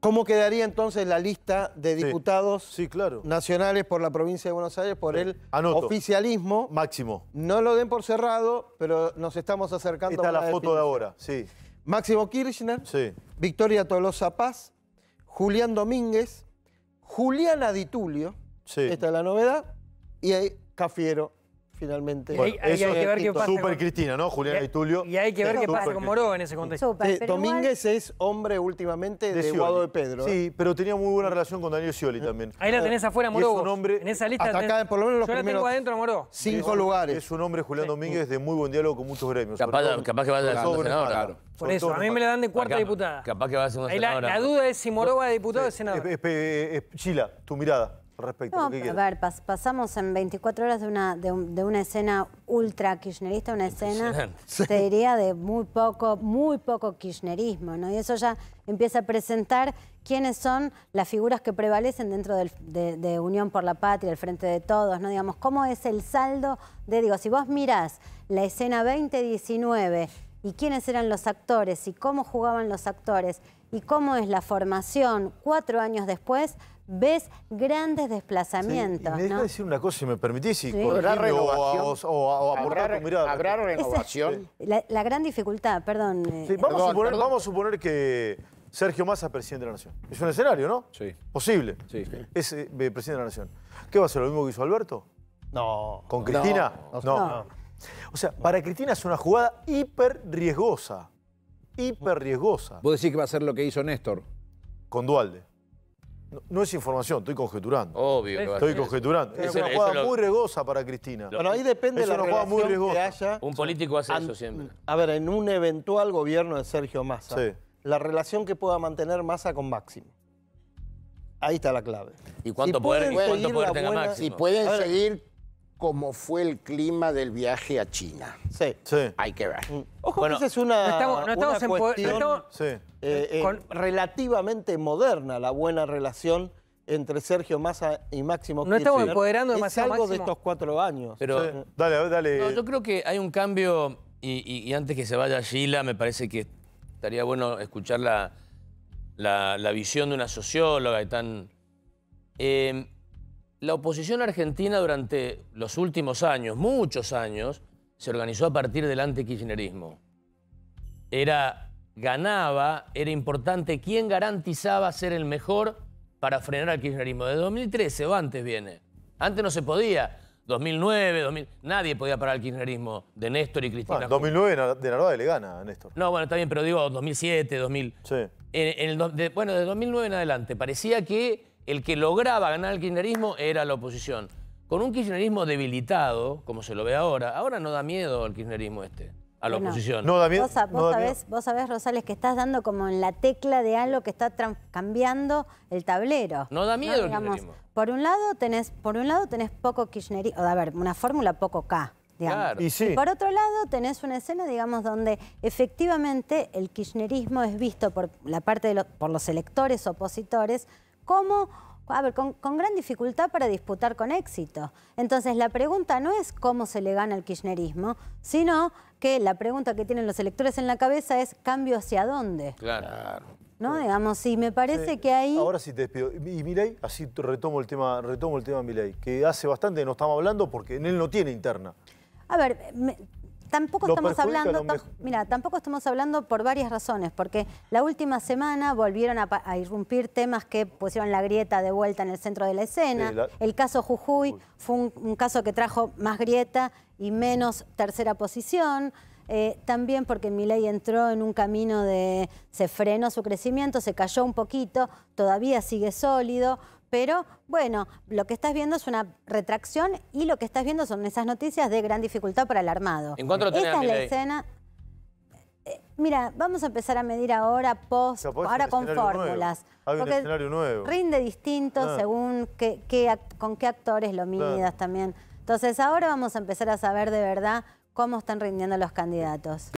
¿Cómo quedaría entonces la lista de diputados nacionales por la provincia de Buenos Aires por el oficialismo? Máximo. No lo den por cerrado, pero nos estamos acercando Esta a la, foto de ahora, sí. Máximo Kirchner, Victoria Tolosa Paz, Julián Domínguez, Juliana Ditulio, esta es la novedad, y ahí Cafiero finalmente. Bueno, hay, que ver qué pasa Super Cristina, ¿no? Juliana y, Tulio. Y hay que ver qué pasa con Moró en ese contexto. Domínguez es hombre últimamente de, de de Pedro. ¿eh? Sí, pero tenía muy buena relación con Daniel Scioli también. Ahí la tenés afuera, Moró. Es En esa lista hasta acá, por lo menos los Yo la tengo adentro, Moró. Cinco es, lugares. Es un hombre, Julián Domínguez, de muy buen diálogo con muchos gremios. Capaz, que vaya a ser senadora. Claro. Por eso, a mí me la dan de cuarta diputada. Capaz que va a ser una La duda es si Moró va de diputado o de senador. Chila, tu mirada respecto a ver, pasamos en 24 horas de una, de, una escena ultra kirchnerista una escena, te diría, de muy poco, muy poco kirchnerismo, ¿no? Y eso ya empieza a presentar quiénes son las figuras que prevalecen dentro de, de, Unión por la Patria, el Frente de Todos, ¿no? Digamos, cómo es el saldo de, digo, si vos mirás la escena 2019 y quiénes eran los actores y cómo jugaban los actores y cómo es la formación cuatro años después, ves grandes desplazamientos. me decir una cosa, si me permitís, y O, renovación? la, gran dificultad, eh, perdón. vamos, a suponer, que Sergio Massa es presidente de la Nación. Es un escenario, ¿no? Sí. Posible. Sí. Es eh, eh, presidente de la Nación. ¿Qué va a hacer? ¿Lo mismo que hizo Alberto? No. ¿Con Cristina? No. O sea, para Cristina es una jugada hiper riesgosa. Hiper riesgosa. ¿Vos decís que va a ser lo que hizo Néstor? Con Dualde. No, es información, estoy conjeturando. Obvio. estoy conjeturando. Es, una jugada muy regosa para Cristina. Bueno, ahí depende de la jugada muy Que haya. Un político hace eso siempre. A ver, en un eventual gobierno de Sergio Massa, la relación que pueda mantener Massa con Máximo. Ahí está la clave. ¿Y cuánto si poder, tenga Máximo? Si pueden seguir como fue el clima del viaje a China. Sí. sí. Hay que ver. Mm. Ojo, bueno, es una, no estamos, relativamente moderna, la buena relación entre Sergio Massa y Máximo No estamos empoderando demasiado algo de estos cuatro años. Pero, Dale, dale. yo creo que hay un cambio, y, antes que se vaya Gila, me parece que estaría bueno escuchar la, la, visión de una socióloga y tan... Eh, la oposición argentina durante los últimos años, muchos años, se organizó a partir del antikirchnerismo. Era, ganaba, era importante quién garantizaba ser el mejor para frenar al kirchnerismo. De 2013 o antes viene. Antes no se podía. 2009, 2000, nadie podía parar el kirchnerismo de Néstor y Cristina. 2009 de Narváez le gana a Néstor. No, bueno, está bien, pero digo 2007, 2000. Sí. bueno, de 2009 en adelante, parecía que el que lograba ganar el kirchnerismo era la oposición. Con un kirchnerismo debilitado, como se lo ve ahora, ahora no da miedo al kirchnerismo este, a la oposición. No da miedo. Vos, vos, sabés, Rosales, que estás dando como en la tecla de algo que está cambiando el tablero. No da miedo por un lado tenés, por un lado tenés poco kirchnerismo, a ver, una fórmula poco K. Claro. Y, por otro lado, tenés una escena, digamos, donde efectivamente el kirchnerismo es visto por la parte de por los electores opositores como a ver, con, gran dificultad para disputar con éxito. Entonces, la pregunta no es cómo se le gana el kirchnerismo, sino que la pregunta que tienen los electores en la cabeza es cambio hacia dónde. Claro. ¿No? Digamos, y me parece que ahí... Ahora sí te despido. Y Milei, así retomo el tema, retomo el tema Milei, que hace bastante no estamos hablando porque en él no tiene interna. A ver, me, Tampoco estamos hablando, mira, tampoco estamos hablando por varias razones, porque la última semana volvieron a, irrumpir temas que pusieron la grieta de vuelta en el centro de la escena. El caso Jujuy fue un, caso que trajo más grieta y menos tercera posición. Eh, también porque Milei entró en un camino de se frenó su crecimiento, se cayó un poquito, todavía sigue sólido, pero bueno, lo que estás viendo es una retracción y lo que estás viendo son esas noticias de gran dificultad para el armado. Esta es la escena. Eh, mira, vamos a empezar a medir ahora post, ahora con fórmulas. Porque Rinde distinto ah. según con qué actores lo midas también. Entonces ahora vamos a empezar a saber de verdad cómo están rindiendo los candidatos.